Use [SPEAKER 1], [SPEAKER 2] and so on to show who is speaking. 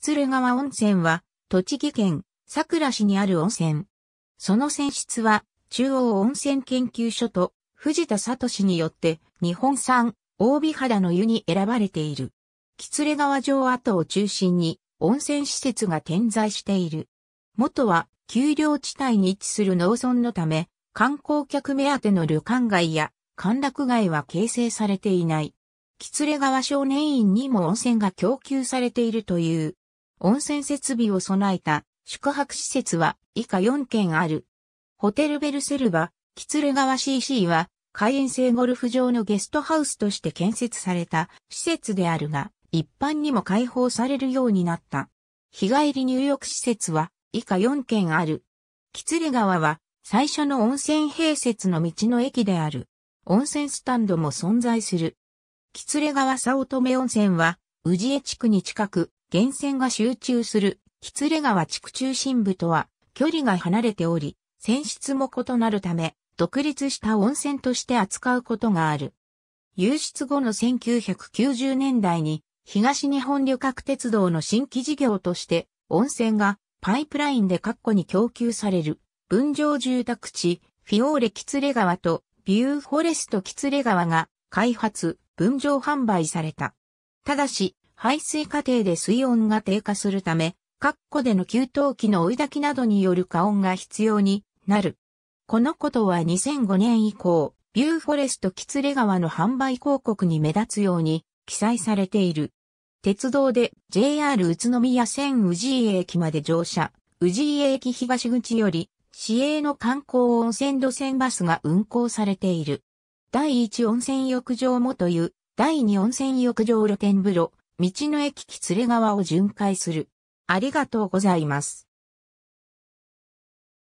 [SPEAKER 1] 木鶴川温泉は、栃木県桜市にある温泉。その泉質は、中央温泉研究所と藤田聡によって日本産大美肌の湯に選ばれている。喜連川城跡を中心に温泉施設が点在している。元は丘陵地帯に位置する農村のため、観光客目当ての旅館街や歓楽街は形成されていない。喜連川少年院にも温泉が供給されているという温泉設備を備えた宿泊施設は以下4件ある。ホテルベルセルバ、キツル川 CC は、海園制ゴルフ場のゲストハウスとして建設された施設であるが、一般にも開放されるようになった。日帰り入浴施設は以下4件ある。キツル川は最初の温泉併設の道の駅である。温泉スタンドも存在する。キツレ川早乙女温泉は、宇治江地区に近く、源泉が集中する、ツレ川地区中心部とは、距離が離れており、泉質も異なるため、独立した温泉として扱うことがある。流出後の1990年代に、東日本旅客鉄道の新規事業として、温泉がパイプラインで括弧に供給される、分譲住宅地、フィオーレ・キツレ川と、ビューフォレスト・キツレ川が開発、分譲販売された。ただし、排水過程で水温が低下するため、括弧での給湯器の追い焚きなどによる加温が必要になる。このことは2005年以降、ビューフォレスト・キツレ川の販売広告に目立つように記載されている。鉄道で JR 宇都宮線宇治井駅まで乗車、宇治井駅東口より市営の観光温泉路線バスが運行されている。第1温泉浴場もという、第2温泉浴場露天風呂、道の駅喜連川を巡回する。ありがとうございます。